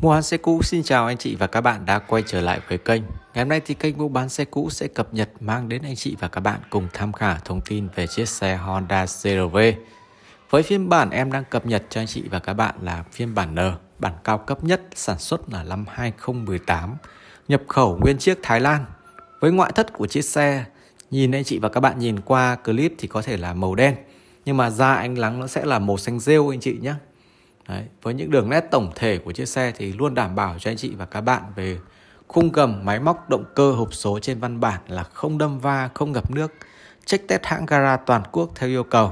Mua bán xe cũ xin chào anh chị và các bạn đã quay trở lại với kênh. Ngày hôm nay thì kênh mua bán xe cũ sẽ cập nhật mang đến anh chị và các bạn cùng tham khảo thông tin về chiếc xe Honda CRV. Với phiên bản em đang cập nhật cho anh chị và các bạn là phiên bản N, bản cao cấp nhất sản xuất là năm 2018, nhập khẩu nguyên chiếc Thái Lan. Với ngoại thất của chiếc xe, nhìn anh chị và các bạn nhìn qua clip thì có thể là màu đen, nhưng mà da ánh lắng nó sẽ là màu xanh rêu anh chị nhé Đấy, với những đường nét tổng thể của chiếc xe thì luôn đảm bảo cho anh chị và các bạn về khung gầm, máy móc, động cơ, hộp số trên văn bản là không đâm va, không ngập nước, check test hãng gara toàn quốc theo yêu cầu.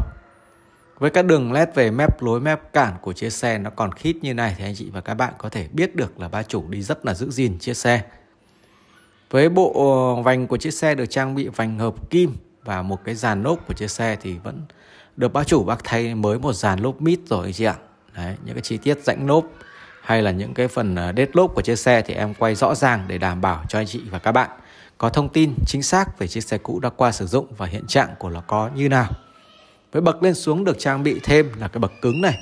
Với các đường nét về mép lối mép cản của chiếc xe nó còn khít như này thì anh chị và các bạn có thể biết được là ba chủ đi rất là giữ gìn chiếc xe. Với bộ vành của chiếc xe được trang bị vành hợp kim và một cái dàn lốp của chiếc xe thì vẫn được ba chủ bác thay mới một dàn lốp mít rồi anh chị ạ đấy những cái chi tiết rãnh lốp hay là những cái phần đết ờ, lốp của chiếc xe thì em quay rõ ràng để đảm bảo cho anh chị và các bạn có thông tin chính xác về chiếc xe cũ đã qua sử dụng và hiện trạng của nó có như nào. Với bậc lên xuống được trang bị thêm là cái bậc cứng này,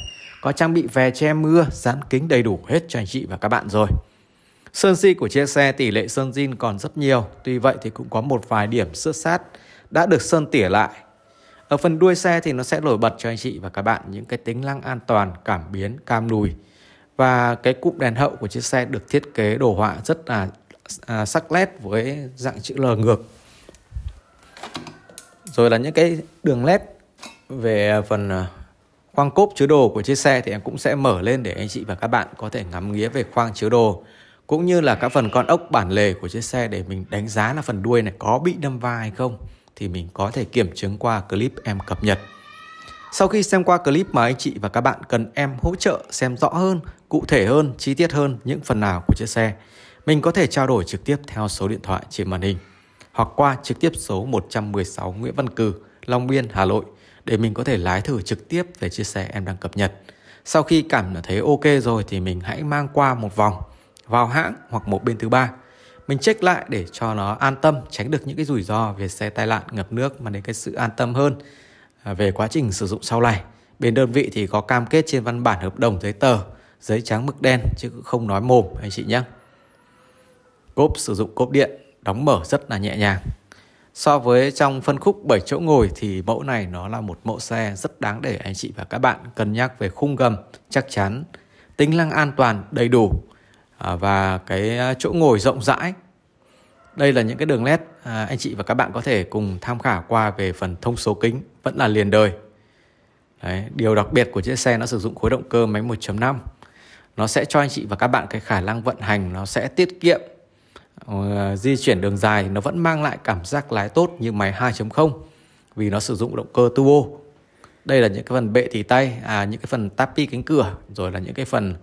có trang bị vè che mưa, dán kính đầy đủ hết cho anh chị và các bạn rồi. Sơn si của chiếc xe tỷ lệ sơn zin còn rất nhiều, tuy vậy thì cũng có một vài điểm xước sát đã được sơn tỉa lại ở phần đuôi xe thì nó sẽ nổi bật cho anh chị và các bạn những cái tính năng an toàn, cảm biến, cam lùi. Và cái cụm đèn hậu của chiếc xe được thiết kế đồ họa rất là à, sắc nét với dạng chữ L ngược. Rồi là những cái đường led về phần à, khoang cốp chứa đồ của chiếc xe thì em cũng sẽ mở lên để anh chị và các bạn có thể ngắm nghía về khoang chứa đồ cũng như là các phần con ốc bản lề của chiếc xe để mình đánh giá là phần đuôi này có bị đâm vai hay không thì mình có thể kiểm chứng qua clip em cập nhật. Sau khi xem qua clip mà anh chị và các bạn cần em hỗ trợ xem rõ hơn, cụ thể hơn, chi tiết hơn những phần nào của chiếc xe, mình có thể trao đổi trực tiếp theo số điện thoại trên màn hình hoặc qua trực tiếp số 116 Nguyễn Văn Cừ, Long Biên, Hà Nội để mình có thể lái thử trực tiếp về chiếc xe em đang cập nhật. Sau khi cảm thấy ok rồi thì mình hãy mang qua một vòng vào hãng hoặc một bên thứ ba mình check lại để cho nó an tâm tránh được những cái rủi ro về xe tai nạn ngập nước mà đến cái sự an tâm hơn à, về quá trình sử dụng sau này bên đơn vị thì có cam kết trên văn bản hợp đồng giấy tờ giấy trắng mực đen chứ không nói mồm anh chị nhé cốp sử dụng cốp điện đóng mở rất là nhẹ nhàng so với trong phân khúc 7 chỗ ngồi thì mẫu này nó là một mẫu xe rất đáng để anh chị và các bạn cân nhắc về khung gầm chắc chắn tính năng an toàn đầy đủ À, và cái à, chỗ ngồi rộng rãi đây là những cái đường nét à, anh chị và các bạn có thể cùng tham khảo qua về phần thông số kính vẫn là liền đời Đấy, điều đặc biệt của chiếc xe nó sử dụng khối động cơ máy 1.5 nó sẽ cho anh chị và các bạn cái khả năng vận hành nó sẽ tiết kiệm ờ, di chuyển đường dài nó vẫn mang lại cảm giác lái tốt như máy 2.0 vì nó sử dụng động cơ turbo đây là những cái phần bệ tỉ tay à những cái phần tapi cánh cửa rồi là những cái phần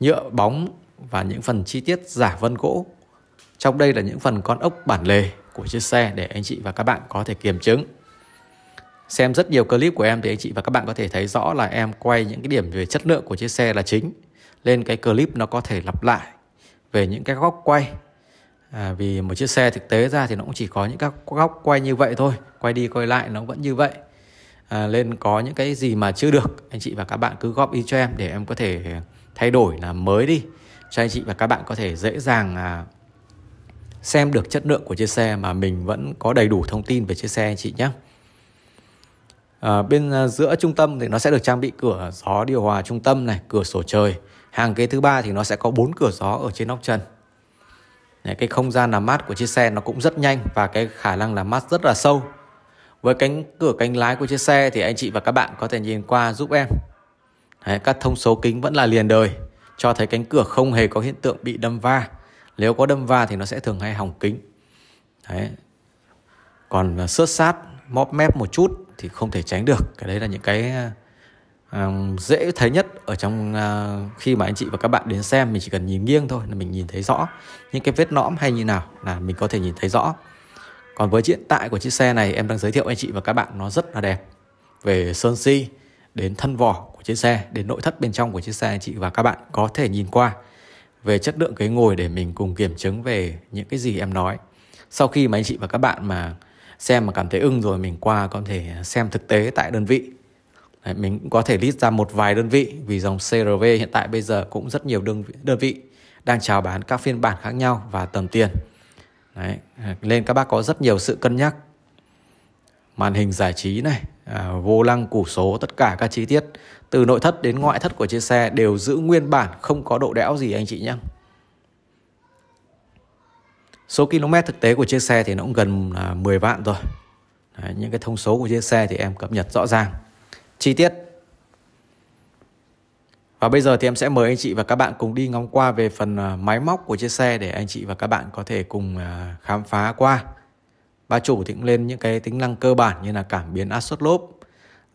nhựa bóng và những phần chi tiết giả vân gỗ. Trong đây là những phần con ốc bản lề của chiếc xe để anh chị và các bạn có thể kiểm chứng. Xem rất nhiều clip của em thì anh chị và các bạn có thể thấy rõ là em quay những cái điểm về chất lượng của chiếc xe là chính. Lên cái clip nó có thể lặp lại về những cái góc quay. À, vì một chiếc xe thực tế ra thì nó cũng chỉ có những các góc quay như vậy thôi. Quay đi quay lại nó vẫn như vậy. À, lên có những cái gì mà chưa được anh chị và các bạn cứ góp ý cho em để em có thể thay đổi là mới đi cho anh chị và các bạn có thể dễ dàng à, xem được chất lượng của chiếc xe mà mình vẫn có đầy đủ thông tin về chiếc xe anh chị nhé. À, bên à, giữa trung tâm thì nó sẽ được trang bị cửa gió điều hòa trung tâm này, cửa sổ trời. Hàng ghế thứ ba thì nó sẽ có bốn cửa gió ở trên nóc trần. Này, cái không gian làm mát của chiếc xe nó cũng rất nhanh và cái khả năng làm mát rất là sâu. Với cánh cửa cánh lái của chiếc xe thì anh chị và các bạn có thể nhìn qua giúp em. Đấy, các thông số kính vẫn là liền đời cho thấy cánh cửa không hề có hiện tượng bị đâm va nếu có đâm va thì nó sẽ thường hay hỏng kính đấy còn à, sớt sát móp mép một chút thì không thể tránh được cái đấy là những cái uh, dễ thấy nhất ở trong uh, khi mà anh chị và các bạn đến xem mình chỉ cần nhìn nghiêng thôi là mình nhìn thấy rõ những cái vết nõm hay như nào là mình có thể nhìn thấy rõ còn với hiện tại của chiếc xe này em đang giới thiệu anh chị và các bạn nó rất là đẹp về sơn si đến thân vỏ chiếc xe đến nội thất bên trong của chiếc xe anh chị và các bạn có thể nhìn qua về chất lượng ghế ngồi để mình cùng kiểm chứng về những cái gì em nói sau khi mà anh chị và các bạn mà xem mà cảm thấy ưng rồi mình qua có thể xem thực tế tại đơn vị Đấy, mình cũng có thể list ra một vài đơn vị vì dòng CRV hiện tại bây giờ cũng rất nhiều đơn vị, đơn vị đang chào bán các phiên bản khác nhau và tầm tiền Đấy, nên à, các bác có rất nhiều sự cân nhắc màn hình giải trí này À, vô lăng củ số tất cả các chi tiết từ nội thất đến ngoại thất của chiếc xe đều giữ nguyên bản không có độ đẽo gì anh chị nhé số km thực tế của chiếc xe thì nó cũng gần 10 à, vạn rồi Đấy, những cái thông số của chiếc xe thì em cập nhật rõ ràng chi tiết và bây giờ thì em sẽ mời anh chị và các bạn cùng đi ngóng qua về phần à, máy móc của chiếc xe để anh chị và các bạn có thể cùng khám phá qua Bà chủ thì cũng lên những cái tính năng cơ bản như là cảm biến áp suất lốp,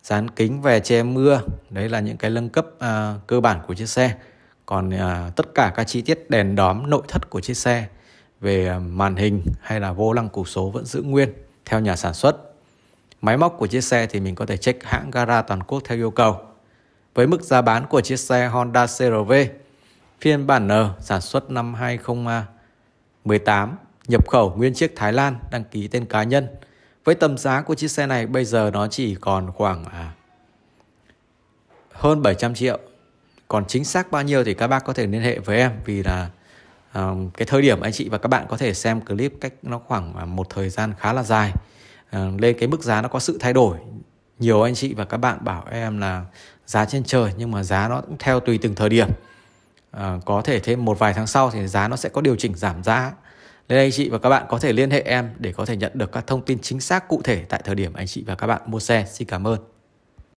dán kính về che mưa. Đấy là những cái nâng cấp à, cơ bản của chiếc xe. Còn à, tất cả các chi tiết đèn đóm nội thất của chiếc xe về à, màn hình hay là vô lăng củ số vẫn giữ nguyên theo nhà sản xuất. Máy móc của chiếc xe thì mình có thể check hãng gara toàn quốc theo yêu cầu. Với mức giá bán của chiếc xe Honda CRV phiên bản N sản xuất năm 2018 nhập khẩu nguyên chiếc Thái Lan đăng ký tên cá nhân. Với tầm giá của chiếc xe này bây giờ nó chỉ còn khoảng à, hơn 700 triệu. Còn chính xác bao nhiêu thì các bác có thể liên hệ với em vì là um, cái thời điểm anh chị và các bạn có thể xem clip cách nó khoảng à, một thời gian khá là dài. Uh, lên cái mức giá nó có sự thay đổi. Nhiều anh chị và các bạn bảo em là giá trên trời nhưng mà giá nó cũng theo tùy từng thời điểm. À, có thể thêm một vài tháng sau thì giá nó sẽ có điều chỉnh giảm giá nên anh chị và các bạn có thể liên hệ em để có thể nhận được các thông tin chính xác cụ thể tại thời điểm anh chị và các bạn mua xe. Xin cảm ơn.